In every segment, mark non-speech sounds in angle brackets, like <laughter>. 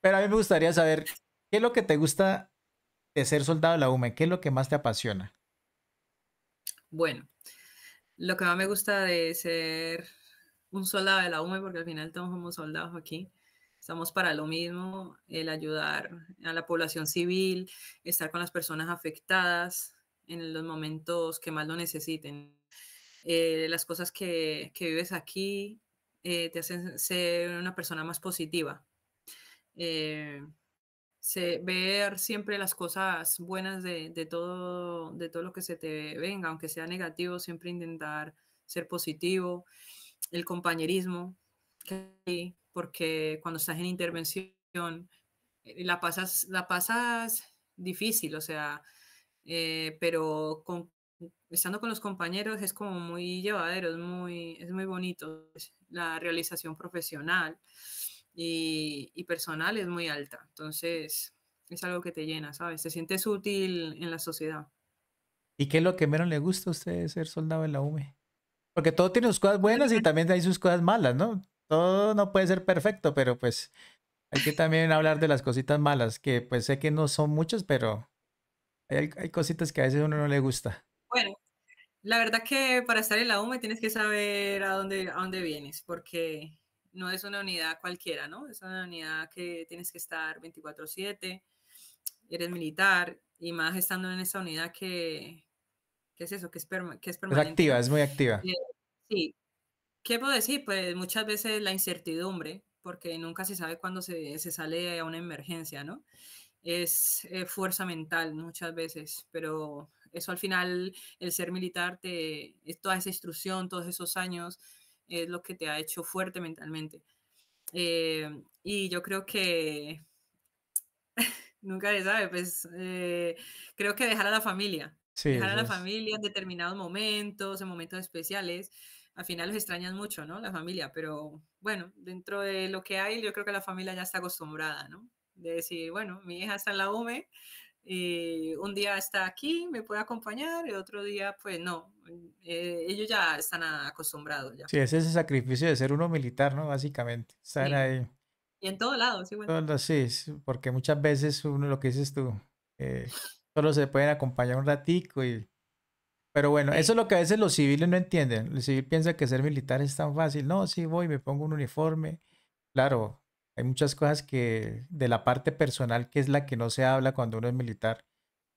Pero a mí me gustaría saber, ¿qué es lo que te gusta de ser soldado de la UME? ¿Qué es lo que más te apasiona? Bueno, lo que más me gusta de ser un soldado de la UME, porque al final todos somos soldados aquí, estamos para lo mismo, el ayudar a la población civil, estar con las personas afectadas en los momentos que más lo necesiten. Eh, las cosas que, vives aquí eh, te hacen ser una persona más positiva, eh, ver siempre las cosas buenas de, todo, de todo lo que se te venga, aunque sea negativo, siempre intentar ser positivo, el compañerismo, porque cuando estás en intervención eh, la pasas, la pasas difícil, o sea, eh, pero estando con los compañeros es como muy llevadero, es muy, es muy bonito, pues, la realización profesional y, personal es muy alta. Entonces, es algo que te llena, ¿sabes? Te sientes útil en la sociedad. ¿Y qué es lo que menos le gusta a usted ser soldado en la UME? Porque todo tiene sus cosas buenas y también hay sus cosas malas, ¿no? Todo no puede ser perfecto, pero pues hay que también hablar de las cositas malas, que pues sé que no son muchas, pero hay, hay cositas que a veces uno no le gusta. Bueno, la verdad que para estar en la UME tienes que saber a dónde, a dónde vienes, porque no es una unidad cualquiera, ¿no? Es una unidad que tienes que estar 24/7, eres militar y más estando en esa unidad que, ¿qué es eso? Que es, que es permanente. Es activa, es muy activa. Eh, sí. ¿Qué puedo decir? Pues muchas veces la incertidumbre, porque nunca se sabe cuándo se, sale a una emergencia, ¿no? Es eh, fuerza mental muchas veces, pero eso al final, el ser militar, te, es toda esa instrucción, todos esos años, es lo que te ha hecho fuerte mentalmente. Eh, y yo creo que <laughs> nunca se sabe, pues eh, creo que dejar a la familia, dejar a la familia en determinados momentos, en momentos especiales, al final los extrañas mucho, ¿no? La familia, pero bueno, dentro de lo que hay, yo creo que la familia ya está acostumbrada, ¿no? De decir, bueno, mi hija está en la UME, eh, un día está aquí, me puede acompañar, y otro día, pues no. Eh, ellos ya están acostumbrados. Ya. Sí, es ese sacrificio de ser uno militar, ¿no? Básicamente, estar ahí. Y en todos lado sí, bueno. sí, porque muchas veces uno, lo que dices tú, eh, solo se pueden acompañar un ratico y... Pero bueno, eso es lo que a veces los civiles no entienden. El civil piensa que ser militar es tan fácil. No, sí, voy, me pongo un uniforme. Claro, hay muchas cosas que de la parte personal que es la que no se habla cuando uno es militar.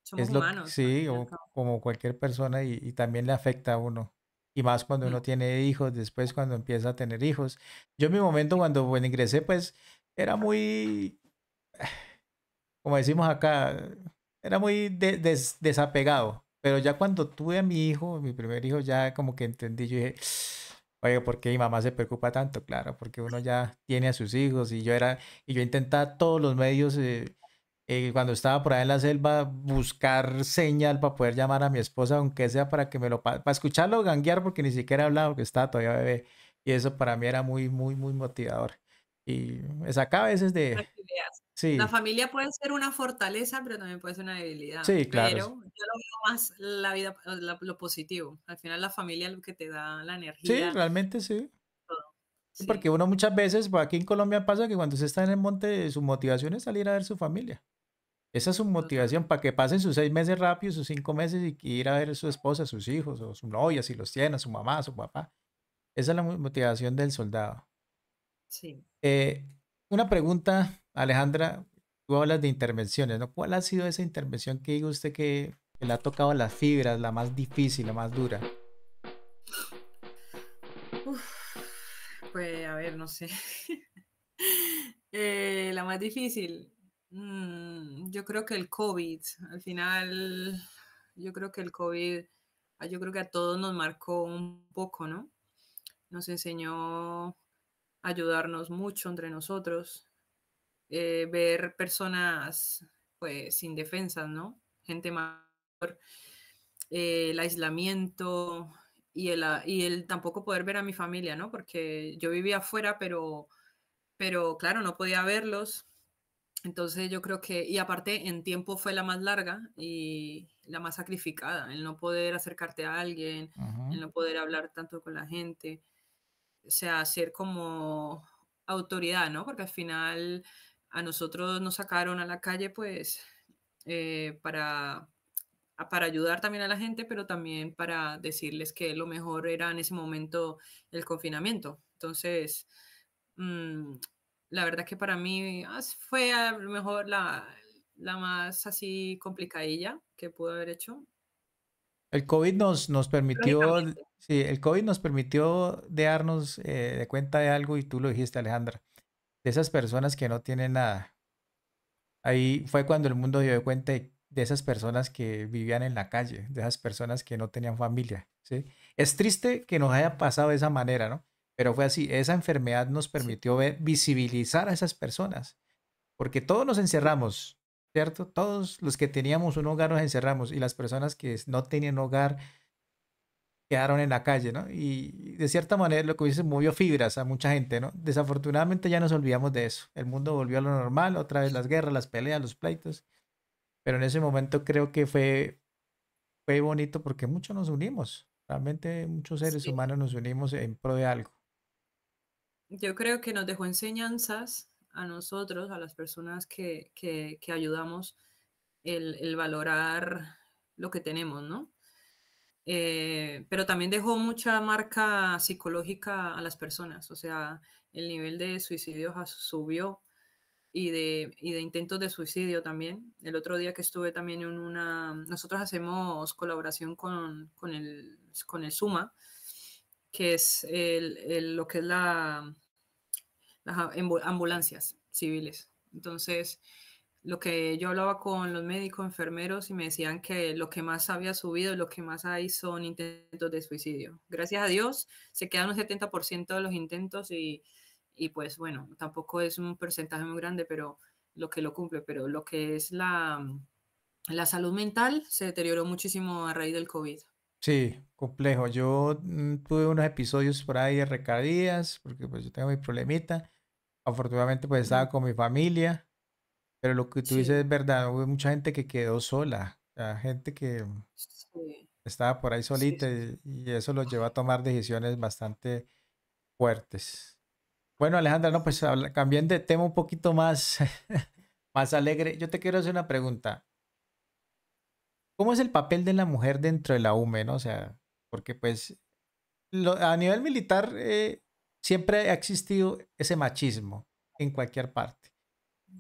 Somos es lo, humanos. Sí, o, como cualquier persona y, también le afecta a uno. Y más cuando mm. uno tiene hijos, después cuando empieza a tener hijos. Yo en mi momento cuando ingresé, pues era muy, como decimos acá, era muy desapegado. Pero ya cuando tuve a mi hijo, mi primer hijo, ya como que entendí, yo dije, Oye, ¿por qué mi mamá se preocupa tanto? Claro, porque uno ya tiene a sus hijos y yo era, y yo intentaba todos los medios, eh, eh, cuando estaba por ahí en la selva, buscar señal para poder llamar a mi esposa, aunque sea para que me lo, para escucharlo ganguear, porque ni siquiera hablaba, porque estaba todavía bebé. Y eso para mí era muy, muy, muy motivador. Y me sacaba a veces de... Sí. La familia puede ser una fortaleza, pero también puede ser una debilidad. Sí, claro más la vida, lo positivo. Al final la familia es lo que te da la energía. Sí, realmente sí. Porque uno muchas veces, pues, aquí en Colombia pasa que cuando usted está en el monte, su motivación es salir a ver su familia. Esa es su motivación para que pasen sus seis meses rápido, sus cinco meses y ir a ver a su esposa, sus hijos, o su novia, si los tiene, a su mamá, a su papá. Esa es la motivación del soldado. Sí. Eh, una pregunta, Alejandra, tú hablas de intervenciones, ¿no? ¿Cuál ha sido esa intervención que dijo usted que le ha tocado las fibras, la más difícil, la más dura? pues a ver, no sé. <laughs> Eh, la más difícil. Mm, yo creo que el COVID. Al final, yo creo que el COVID, ah, yo creo que a todos nos marcó un poco, ¿no? Nos enseñó a ayudarnos mucho entre nosotros, eh, ver personas pues sin defensas, ¿no? Gente más eh, el aislamiento y el, ah, y el tampoco poder ver a mi familia, ¿no? Porque yo vivía afuera, pero, pero claro, no podía verlos. Entonces yo creo que, y aparte en tiempo fue la más larga y la más sacrificada, el no poder acercarte a alguien, el no poder hablar tanto con la gente, o sea, ser como autoridad, ¿no? Porque al final a nosotros nos sacaron a la calle pues eh, para, para ayudar también a la gente, pero también para decirles que lo mejor era en ese momento el confinamiento. Entonces, mm, la verdad que para mí ah, fue a lo mejor la, más así complicadilla que pudo haber hecho. El COVID nos, nos permitió, sí, el COVID nos permitió darnos eh, de cuenta de algo y tú lo dijiste, Alejandra, de esas personas que no tienen nada. Ahí fue cuando el mundo dio cuenta de de esas personas que vivían en la calle, de esas personas que no tenían familia. ¿sí? Es triste que nos haya pasado de esa manera, ¿no? Pero fue así, esa enfermedad nos permitió ver, visibilizar a esas personas, porque todos nos encerramos, ¿cierto? Todos los que teníamos un hogar nos encerramos y las personas que no tenían hogar quedaron en la calle, ¿no? Y de cierta manera lo que hubiese movió fibras a mucha gente, ¿no? Desafortunadamente ya nos olvidamos de eso. El mundo volvió a lo normal, otra vez las guerras, las peleas, los pleitos. Pero en ese momento creo que fue, fue bonito porque muchos nos unimos. Realmente muchos seres humanos nos unimos en pro de algo. Yo creo que nos dejó enseñanzas a nosotros, a las personas que, que, ayudamos, el, valorar lo que tenemos, ¿no? Eh, pero también dejó mucha marca psicológica a las personas, o sea, el nivel de suicidios subió, y de, y de intentos de suicidio también. El otro día que estuve también en una, nosotros hacemos colaboración con, con el, con el SUMA, que es el, el, lo que es la, las ambulancias civiles. Entonces, lo que yo hablaba con los médicos, enfermeros, y me decían que lo que más había subido, lo que más hay son intentos de suicidio. Gracias a Dios, se quedan un 70% de los intentos y y pues bueno, tampoco es un porcentaje muy grande, pero lo que lo cumple, pero lo que es la, mm, la salud mental se deterioró muchísimo a raíz del COVID. Sí, complejo. Yo mm, tuve unos episodios por ahí de recadías, porque pues yo tengo mi problemita. Afortunadamente pues estaba con mi familia, pero lo que tú dices es verdad, hubo mucha gente que quedó sola, gente que estaba por ahí solita y, eso los llevó a tomar decisiones bastante fuertes. Bueno, Alejandra, no, pues cambiando de tema un poquito más, <laughs> más alegre, yo te quiero hacer una pregunta. ¿Cómo es el papel de la mujer dentro de la UME? O sea, porque pues a nivel militar eh, siempre ha existido ese machismo en cualquier parte.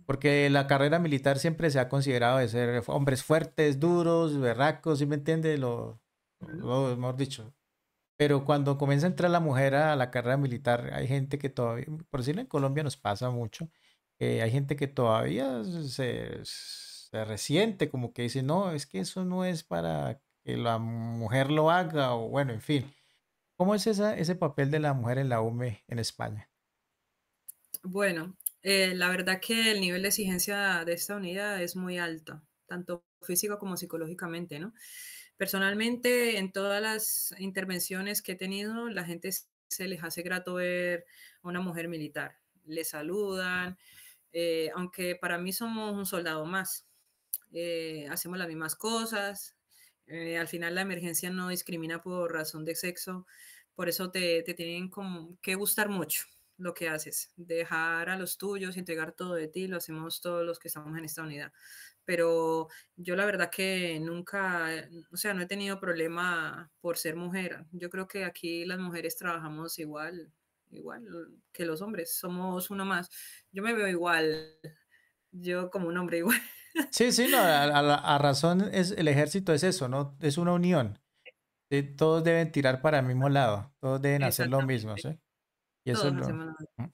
Porque la carrera militar siempre se ha considerado de ser hombres fuertes, duros, berracos, ¿sí me entiende? Lo, lo mejor dicho, pero cuando comienza a entrar la mujer a la carrera militar, hay gente que todavía, por decirlo en Colombia nos pasa mucho, eh, hay gente que todavía se, resiente, como que dice, no, es que eso no es para que la mujer lo haga, o bueno, en fin. ¿Cómo es ese papel de la mujer en la UME en España? Bueno, eh, la verdad que el nivel de exigencia de esta unidad es muy alto, tanto físico como psicológicamente, ¿no? Personalmente, en todas las intervenciones que he tenido, la gente se les hace grato ver a una mujer militar. Le saludan, eh, aunque para mí somos un soldado más. Eh, hacemos las mismas cosas. Eh, al final la emergencia no discrimina por razón de sexo. Por eso te, te tienen que gustar mucho lo que haces. Dejar a los tuyos, entregar todo de ti, lo hacemos todos los que estamos en esta unidad pero yo la verdad que nunca, eh, o sea, no he tenido problema por ser mujer. Yo creo que aquí las mujeres trabajamos igual, igual que los hombres, somos uno más. Yo me veo igual, yo como un hombre igual. <laughs> Sí, sí, no, a, razón es el ejército es eso, ¿no? Es una unión. todos deben tirar para el mismo lado, todos deben hacer lo mismo, ¿sí? Y eso,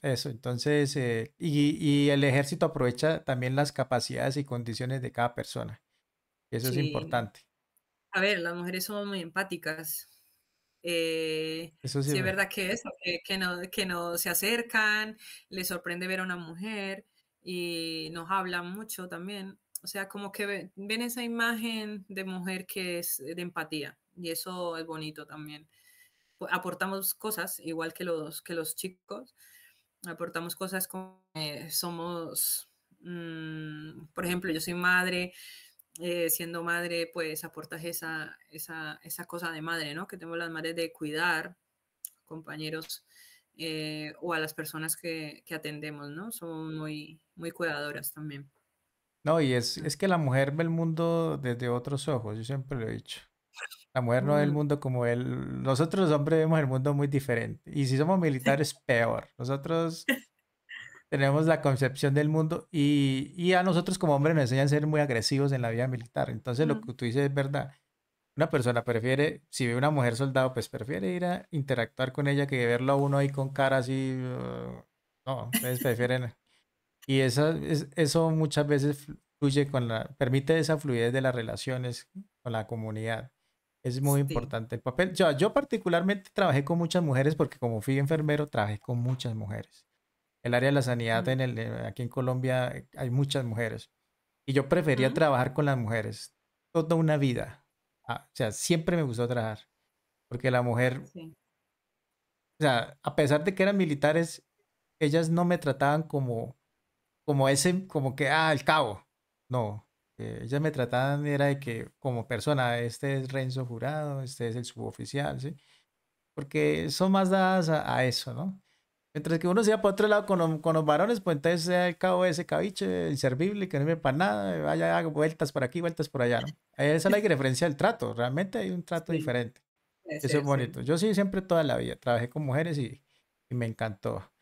eso, entonces, eh, y, el ejército aprovecha también las capacidades y condiciones de cada persona. Eso es importante. A ver, las mujeres son muy empáticas. Eh, eso sí, es verdad, que es que, que, no, se acercan, les sorprende ver a una mujer y nos hablan mucho también. O sea, como que ven esa imagen de mujer que es de empatía y eso es bonito también. Pues, aportamos cosas, igual que los, que los chicos, aportamos cosas como eh, somos, mm, por ejemplo, yo soy madre, eh, siendo madre, pues aportas esa, esa, cosa de madre, ¿no? Que tenemos las madres de cuidar compañeros eh, o a las personas que, que atendemos, ¿no? Somos muy, muy cuidadoras también. No, y es, mm. es que la mujer ve el mundo desde otros ojos, yo siempre lo he dicho. La mujer no ve el mm. mundo como él. Nosotros los hombres vemos el mundo muy diferente. Y si somos militares, <laughs> peor. Nosotros tenemos la concepción del mundo y, y a nosotros como hombres nos enseñan a ser muy agresivos en la vida militar. Entonces lo mm. que tú dices es verdad. Una persona prefiere, si ve una mujer soldado, pues prefiere ir a interactuar con ella que verlo a uno ahí con cara así. Uh, no, ustedes prefieren. Y esa, eso muchas veces fluye con la, permite esa fluidez de las relaciones con la comunidad. Es muy importante el papel. Yo, particularmente trabajé con muchas mujeres porque como fui enfermero trabajé con muchas mujeres. El área de la sanidad en el, eh, aquí en Colombia eh, hay muchas mujeres. Y yo prefería trabajar con las mujeres toda una vida. Ah, o sea, siempre me gustó trabajar. Porque la mujer, o sea, a pesar de que eran militares, ellas no me trataban como, como ese, como que, ah, el cabo. No, eh, ellas me trataban, era de que como persona, este es Renzo Jurado, este es el suboficial, ¿sí? Porque son más dadas a, eso, ¿no? Mientras que uno se va para otro lado con, con los varones, pues entonces sea el cabo ese cabiche, inservible, que no me para nada, vaya, hago vueltas por aquí, vueltas por allá, ¿no? Esa es la <laughs> diferencia del trato, realmente hay un trato diferente. eso es bonito. Yo sí, siempre toda la vida trabajé con mujeres y, y me encantó.